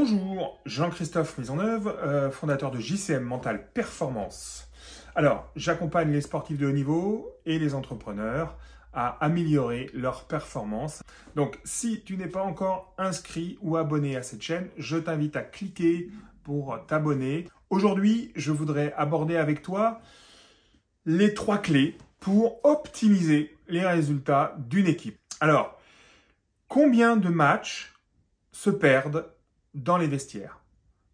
Bonjour, Jean-Christophe Maisonneuve, euh, fondateur de JCM Mental Performance. Alors, j'accompagne les sportifs de haut niveau et les entrepreneurs à améliorer leur performance. Donc, si tu n'es pas encore inscrit ou abonné à cette chaîne, je t'invite à cliquer pour t'abonner. Aujourd'hui, je voudrais aborder avec toi les trois clés pour optimiser les résultats d'une équipe. Alors, combien de matchs se perdent dans les vestiaires.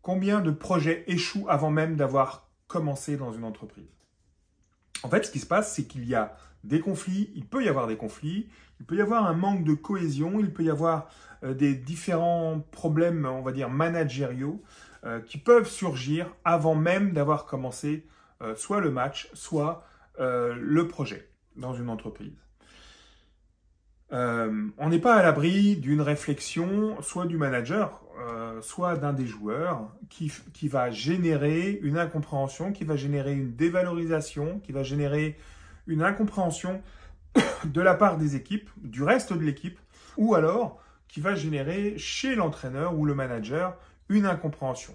Combien de projets échouent avant même d'avoir commencé dans une entreprise En fait, ce qui se passe, c'est qu'il y a des conflits, il peut y avoir des conflits, il peut y avoir un manque de cohésion, il peut y avoir euh, des différents problèmes, on va dire, managériaux, euh, qui peuvent surgir avant même d'avoir commencé euh, soit le match, soit le projet dans une entreprise. Euh, on n'est pas à l'abri d'une réflexion, soit du manager, euh, soit d'un des joueurs, qui, va générer une incompréhension, qui va générer une dévalorisation, qui va générer une incompréhension de la part des équipes, du reste de l'équipe, ou alors qui va générer chez l'entraîneur ou le manager une incompréhension.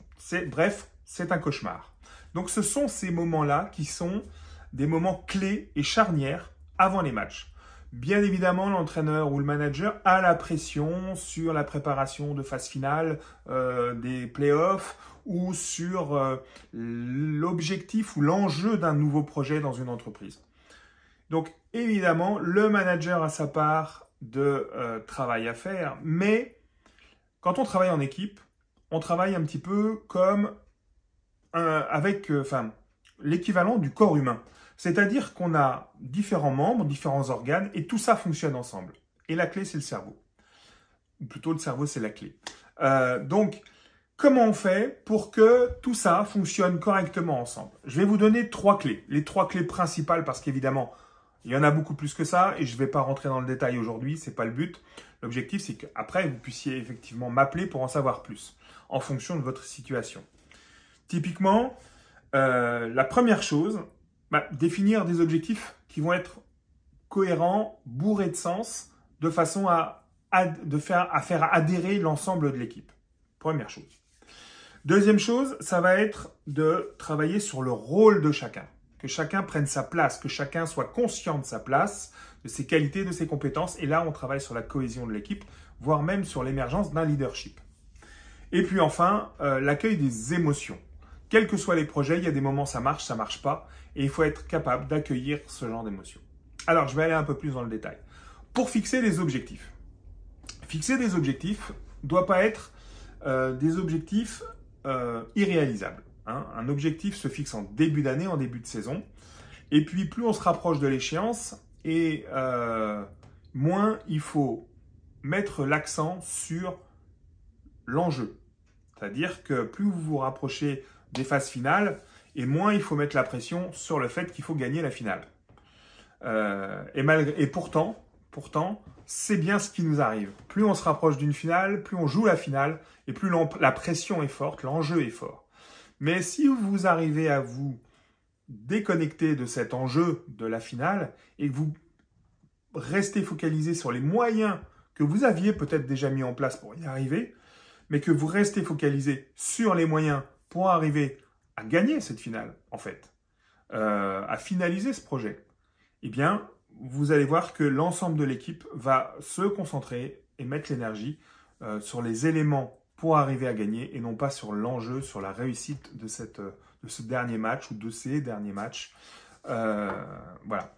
bref, c'est un cauchemar. Donc ce sont ces moments-là qui sont des moments clés et charnières avant les matchs. Bien évidemment, l'entraîneur ou le manager a la pression sur la préparation de phase finale euh, des playoffs ou sur euh, l'objectif ou l'enjeu d'un nouveau projet dans une entreprise. Donc évidemment, le manager a sa part de euh, travail à faire, mais quand on travaille en équipe, on travaille un petit peu comme avec l'équivalent du corps humain. C'est-à-dire qu'on a différents membres, différents organes, et tout ça fonctionne ensemble. Et la clé, c'est le cerveau. Ou plutôt, le cerveau, c'est la clé. Euh, donc, comment on fait pour que tout ça fonctionne correctement ensemble Je vais vous donner trois clés, les trois clés principales, parce qu'évidemment, il y en a beaucoup plus que ça, et je ne vais pas rentrer dans le détail aujourd'hui, ce n'est pas le but. L'objectif, c'est qu'après, vous puissiez effectivement m'appeler pour en savoir plus, en fonction de votre situation. Typiquement, euh, la première chose, bah, définir des objectifs qui vont être cohérents, bourrés de sens, de façon à, de faire, à faire adhérer l'ensemble de l'équipe. Première chose. Deuxième chose, ça va être de travailler sur le rôle de chacun. Que chacun prenne sa place, que chacun soit conscient de sa place, de ses qualités, de ses compétences. Et là, on travaille sur la cohésion de l'équipe, voire même sur l'émergence d'un leadership. Et puis enfin, euh, l'accueil des émotions. Quels que soient les projets, il y a des moments ça marche, ça marche pas, et il faut être capable d'accueillir ce genre d'émotions. Alors, je vais aller un peu plus dans le détail. Pour fixer des objectifs. Fixer des objectifs doit pas être euh, des objectifs euh, irréalisables. Hein. Un objectif se fixe en début d'année, en début de saison, et puis plus on se rapproche de l'échéance, et euh, moins il faut mettre l'accent sur l'enjeu. C'est-à-dire que plus vous vous rapprochez des phases finales, et moins il faut mettre la pression sur le fait qu'il faut gagner la finale. Euh, et, malgré, et pourtant, pourtant, c'est bien ce qui nous arrive. Plus on se rapproche d'une finale, plus on joue la finale, et plus la pression est forte, l'enjeu est fort. Mais si vous arrivez à vous déconnecter de cet enjeu de la finale et que vous restez focalisé sur les moyens que vous aviez peut-être déjà mis en place pour y arriver, mais que vous restez focalisé sur les moyens pour arriver à gagner cette finale, en fait, euh, à finaliser ce projet, eh bien, vous allez voir que l'ensemble de l'équipe va se concentrer et mettre l'énergie euh, sur les éléments pour arriver à gagner et non pas sur l'enjeu, sur la réussite de, cette, de ce dernier match ou de ces derniers matchs. Euh, voilà.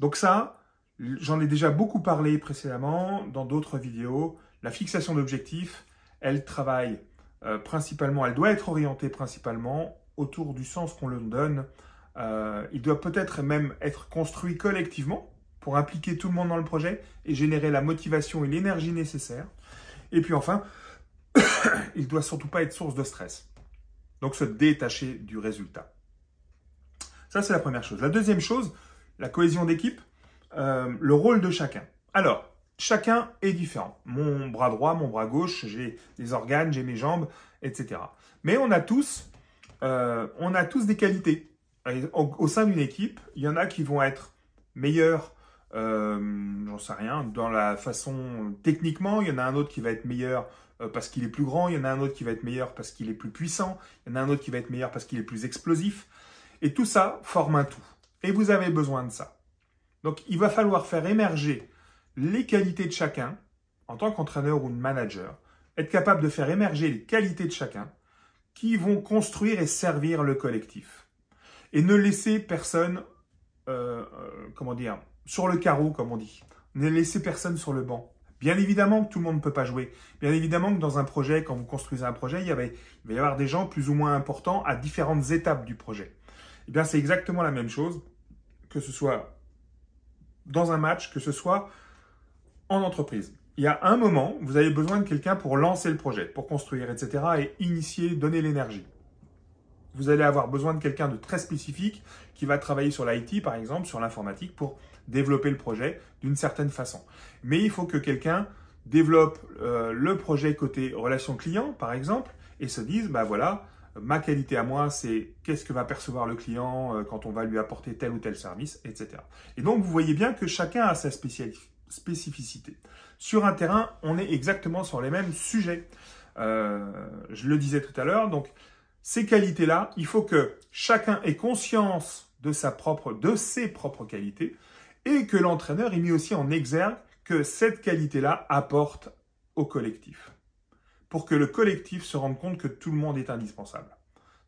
Donc ça, j'en ai déjà beaucoup parlé précédemment dans d'autres vidéos. La fixation d'objectifs, elle travaille euh, principalement, elle doit être orientée principalement autour du sens qu'on lui donne. Euh, il doit peut-être même être construit collectivement pour impliquer tout le monde dans le projet et générer la motivation et l'énergie nécessaires. Et puis enfin, il doit surtout pas être source de stress. Donc se détacher du résultat. Ça, c'est la première chose. La deuxième chose, la cohésion d'équipe, euh, le rôle de chacun. Alors, Chacun est différent. Mon bras droit, mon bras gauche, j'ai des organes, j'ai mes jambes, etc. Mais on a tous, euh, on a tous des qualités. Au, sein d'une équipe, il y en a qui vont être meilleurs, euh, j'en sais rien, dans la façon techniquement, il y en a un autre qui va être meilleur euh, parce qu'il est plus grand, il y en a un autre qui va être meilleur parce qu'il est plus puissant, il y en a un autre qui va être meilleur parce qu'il est plus explosif. Et tout ça forme un tout. Et vous avez besoin de ça. Donc il va falloir faire émerger les qualités de chacun en tant qu'entraîneur ou manager, être capable de faire émerger les qualités de chacun qui vont construire et servir le collectif. Et ne laisser personne, euh, euh, comment dire, sur le carreau, comme on dit. Ne laisser personne sur le banc. Bien évidemment que tout le monde ne peut pas jouer. Bien évidemment que dans un projet, quand vous construisez un projet, il, y avait, il va y avoir des gens plus ou moins importants à différentes étapes du projet. Eh bien, c'est exactement la même chose, que ce soit dans un match, que ce soit en entreprise. Il y a un moment, vous avez besoin de quelqu'un pour lancer le projet, pour construire, etc., et initier, donner l'énergie. Vous allez avoir besoin de quelqu'un de très spécifique qui va travailler sur l'IT, par exemple, sur l'informatique, pour développer le projet d'une certaine façon. Mais il faut que quelqu'un développe euh, le projet côté relation client, par exemple, et se dise, bah voilà, ma qualité à moi, c'est qu'est-ce que va percevoir le client euh, quand on va lui apporter tel ou tel service, etc. Et donc, vous voyez bien que chacun a sa, spécialité, spécificité. Sur un terrain, on est exactement sur les mêmes sujets. Euh, je le disais tout à l'heure, donc ces qualités-là, il faut que chacun ait conscience de, sa propre, de ses propres qualités et que l'entraîneur ait mis aussi en exergue que cette qualité-là apporte au collectif. Pour que le collectif se rende compte que tout le monde est indispensable.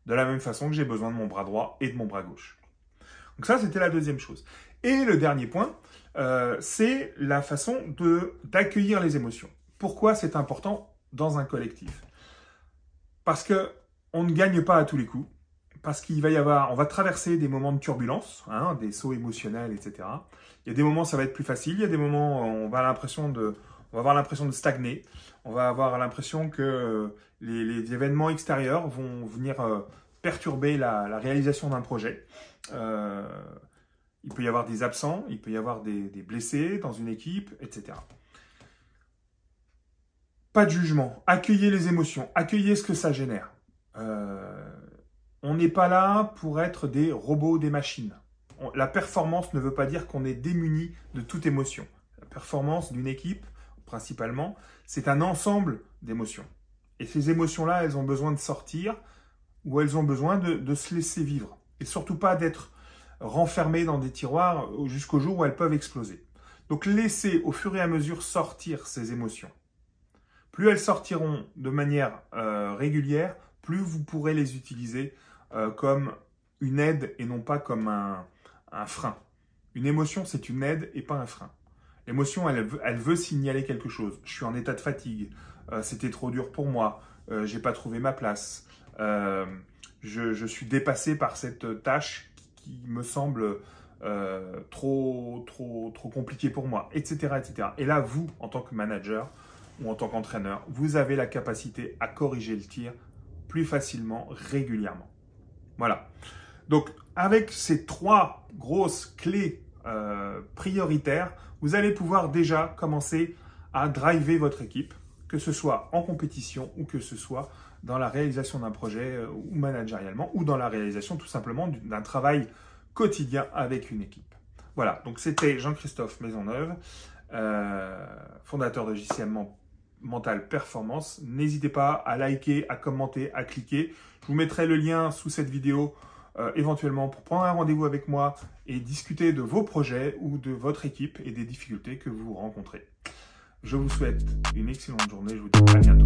De la même façon que j'ai besoin de mon bras droit et de mon bras gauche. Donc ça, c'était la deuxième chose. Et le dernier point, euh, c'est la façon d'accueillir les émotions. Pourquoi c'est important dans un collectif Parce que on ne gagne pas à tous les coups, parce qu'il va y avoir, on va traverser des moments de turbulence, hein, des sauts émotionnels, etc. Il y a des moments ça va être plus facile, il y a des moments on va l'impression de, on va avoir l'impression de stagner, on va avoir l'impression que les, événements extérieurs vont venir euh, perturber la, réalisation d'un projet. Euh, il peut y avoir des absents, il peut y avoir des, blessés dans une équipe, etc. Pas de jugement. Accueillez les émotions. Accueillez ce que ça génère. Euh, on n'est pas là pour être des robots, des machines. la performance ne veut pas dire qu'on est démuni de toute émotion. La performance d'une équipe, principalement, c'est un ensemble d'émotions. Et ces émotions-là, elles ont besoin de sortir où elles ont besoin de, se laisser vivre et surtout pas d'être renfermées dans des tiroirs euh, jusqu'au jour où elles peuvent exploser. Donc laissez au fur et à mesure sortir ces émotions. Plus elles sortiront de manière euh, régulière, plus vous pourrez les utiliser euh, comme une aide et non pas comme un, frein. Une émotion, c'est une aide et pas un frein. L'émotion, elle, veut signaler quelque chose. Je suis en état de fatigue. C'était trop dur pour moi. Je J'ai pas trouvé ma place. Euh, je, suis dépassé par cette tâche qui, me semble euh, trop, trop, trop compliquée pour moi, etc., etc. Et là, vous, en tant que manager ou en tant qu'entraîneur, vous avez la capacité à corriger le tir plus facilement, régulièrement. Voilà. Donc, avec ces trois grosses clés euh, prioritaires, vous allez pouvoir déjà commencer à driver votre équipe que ce soit en compétition ou que ce soit dans la réalisation d'un projet euh, ou managérialement ou dans la réalisation tout simplement d'un travail quotidien avec une équipe. Voilà, donc c'était Jean-Christophe Maisonneuve, euh, fondateur de JCM Mental Performance. N'hésitez pas à liker, à commenter, à cliquer. Je vous mettrai le lien sous cette vidéo euh, éventuellement pour prendre un rendez-vous avec moi et discuter de vos projets ou de votre équipe et des difficultés que vous rencontrez. Je vous souhaite une excellente journée. Je vous dis à bientôt.